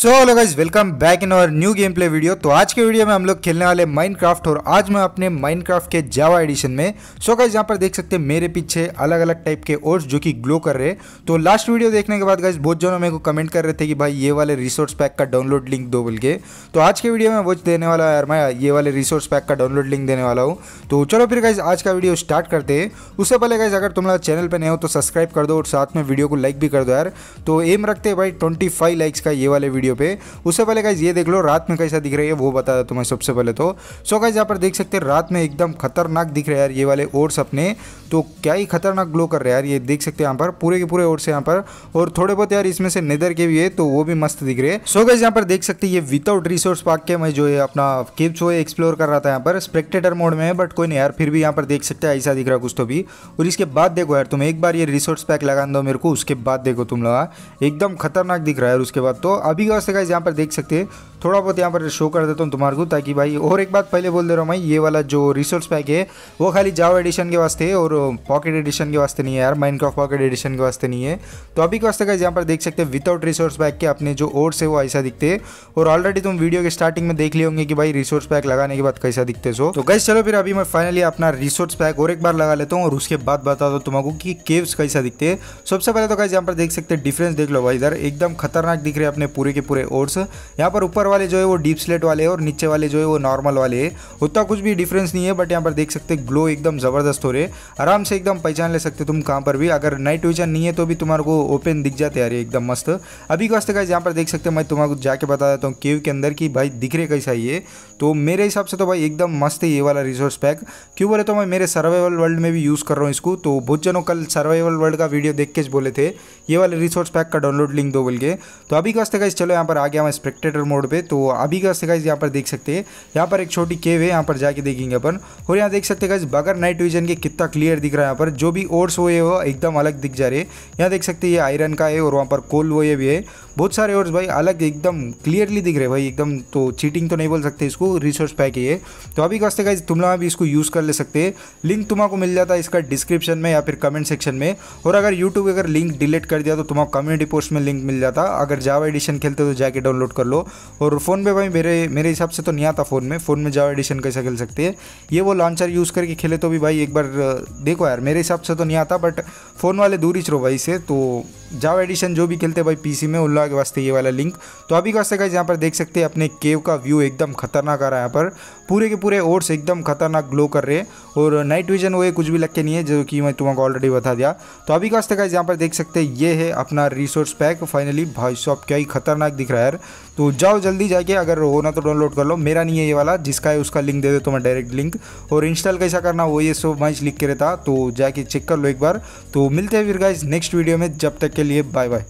So hello guys welcome back in our new game play video तो आज के video में हम लोग खेलने वाले माइनक्राफ्ट और आज मैं अपने माइनक्राफ्ट के जावा एडिशन में सो गाइज यहाँ पर देख सकते हैं मेरे पीछे अलग अलग टाइप के ओर्स जो कि ग्लो कर रहे हैं तो लास्ट वीडियो देखने के बाद गाइज बहुत जनों मेरे को कमेंट कर रहे थे कि भाई ये वाले रिसोर्स पैक का डाउनलोड लिंक दो बोल के तो आज के वीडियो में वो देने वाला है यार मैं ये वाले रिसोर्स पैक का डाउनलोड लिंक देने वाला हूँ तो चलो फिर गाइज आज का वीडियो स्टार्ट करते हैं उससे पहले गाइज अगर तुम लोग चैनल पर नए हो तो सब्सक्राइब कर दो और साथ में वीडियो को लाइक भी कर दो यार तो एम रखते हैं भाई ट्वेंटी लाइक्स का ये वाले वीडियो वीडियो पे उससे पहले गाइज ये देख लो रात में कैसा दिख रही है वो बता दो तुम्हें सबसे पहले तो सो गाइज यहाँ पर देख सकते हैं रात में एकदम खतरनाक दिख रहा है यार ये वाले ओर्स अपने तो क्या ही खतरनाक ग्लो कर रहे हैं यार ये देख सकते हैं यहाँ पर पूरे के पूरे ओर से यहाँ पर और थोड़े बहुत यार इसमें से नेदर के भी है तो वो भी मस्त दिख रहे हैं सो गाइज यहाँ पर देख सकते ये विदाउट रिसोर्स पार्क के मैं जो है अपना केव्स वो एक्सप्लोर कर रहा था यहाँ पर स्पेक्टेटर मोड में बट कोई नहीं यार फिर भी यहाँ पर देख सकते ऐसा दिख रहा कुछ तो भी और इसके बाद देखो यार तुम एक बार ये रिसोर्स पैक लगा दो मेरे को उसके बाद देखो तुम लगा हाँ। एकदम खतरनाक दिख रहा है उसके बाद तो अभी का से गाइज यहाँ पर देख सकते हैं थोड़ा बहुत यहाँ पर शो कर देता हूँ तुम्हारे को ताकि भाई और एक बात पहले बोल दे रहा हूँ भाई ये वाला जो रिसोर्स पैक है वो खाली जाओ एडिशन के वास्ते और पॉकेट एडिशन के वास्ते नहीं है यार माइंड पॉकेट एडिशन के वास्ते नहीं है तो अभी के वास्ते का यहाँ पर देख सकते हैं विदाउट रिसोर्स पैक के अपने जो ओट्स है वो ऐसा दिखते हैं और ऑलरेडी तुम वीडियो के स्टार्टिंग में देख लिए होंगे कि भाई रिसोर्स पैक लगाने के बाद कैसा दिखते सो तो गैस चलो फिर अभी मैं फाइनली अपना रिसोर्स पैक और एक बार लगा लेता हूँ और उसके बाद बता दो तुमको कि केव्स कैसा दिखते हैं सबसे पहले तो कैसे यहाँ पर देख सकते हैं डिफरेंस देख लो भाई इधर एकदम खतरनाक दिख रहे हैं अपने पूरे के पूरे ओट्स यहाँ पर ऊपर वाले जो है वो डीप स्लेट वाले और नीचे वाले जो है वो नॉर्मल वाले है उतना कुछ भी डिफरेंस नहीं है बट यहाँ पर देख सकते ग्लो एकदम ज़बरदस्त हो रहे आराम से एकदम पहचान ले सकते तुम कहाँ पर भी अगर नाइट विजन नहीं है तो भी तुम्हारे को ओपन दिख जाते यार एकदम मस्त अभी का का तो यहाँ पर देख सकते मैं तुम्हारे जाके बता देता हूँ केव के अंदर कि भाई दिख रहे कैसा ये तो मेरे हिसाब से तो भाई एकदम मस्त है ये वाला रिसोर्स पैक क्यों बोले तो मैं मेरे सर्वाइवल वर्ल्ड में भी यूज़ कर रहा हूँ इसको तो बहुत जनों कल सर्वाइवल वर्ल्ड का वीडियो देख के बोले थे ये वाले रिसोर्स पैक का डाउनलोड लिंक दो बोल के तो अभी कस्ते तो का चलो यहाँ पर आ गया मैं स्पेक्टेटर मोड पर तो अभी का गाइज यहाँ पर देख सकते हैं यहाँ पर एक छोटी केव है यहाँ पर जाके देखेंगे अपन और यहाँ देख सकते हैं गाइज बगर नाइट विजन के कितना क्लियर दिख रहा है यहाँ पर जो भी ओर्स हुए वो एकदम अलग दिख जा रहे हैं यहाँ देख सकते हैं ये आयरन का है और वहाँ पर कोल वो ये भी है बहुत सारे और भाई अलग एकदम क्लियरली दिख रहे भाई एकदम तो चीटिंग तो नहीं बोल सकते इसको रिसोर्स पैक है तो अभी कहते गाइज तुम लोग अभी इसको यूज़ कर ले सकते लिंक तुम्हारा मिल जाता है इसका डिस्क्रिप्शन में या फिर कमेंट सेक्शन में और अगर यूट्यूब अगर लिंक डिलीट कर दिया तो तुम्हारा कम्युनिटी पोस्ट में लिंक मिल जाता अगर जावा एडिशन खेलते तो जाके डाउनलोड कर लो और फ़ोन पे भाई मेरे मेरे हिसाब से तो नहीं आता फ़ोन में फ़ोन में जावा एडिशन कैसा खेल सकते हैं ये वो लॉन्चर यूज़ करके खेले तो भी भाई एक बार देखो यार मेरे हिसाब से तो नहीं आता बट फ़ोन वाले दूर ही चलो भाई से तो जाओ एडिशन जो भी खेलते हैं भाई पीसी में उन लोगों के वास्ते ये वाला लिंक तो अभी के वास्ते यहाँ पर देख सकते हैं अपने केव का व्यू एकदम खतरनाक आ रहा है यहाँ पर पूरे के पूरे ओट्स एकदम खतरनाक ग्लो कर रहे हैं और नाइट विजन वो कुछ भी लग के नहीं है जो कि मैं तुमको ऑलरेडी बता दिया तो अभी के वास्ते गाइज यहाँ पर देख सकते हैं ये है अपना रिसोर्स पैक फाइनली भाई शॉप क्या ही खतरनाक दिख रहा है यार तो जाओ जल्दी जाके अगर होना तो डाउनलोड कर लो मेरा नहीं है ये वाला जिसका है उसका लिंक दे दो तो मैं डायरेक्ट लिंक और इंस्टॉल कैसा करना वो ये सो मैं लिख के रहता तो जाके चेक कर लो एक बार तो मिलते हैं फिर गाइज नेक्स्ट वीडियो में जब तक के लिए बाय बाय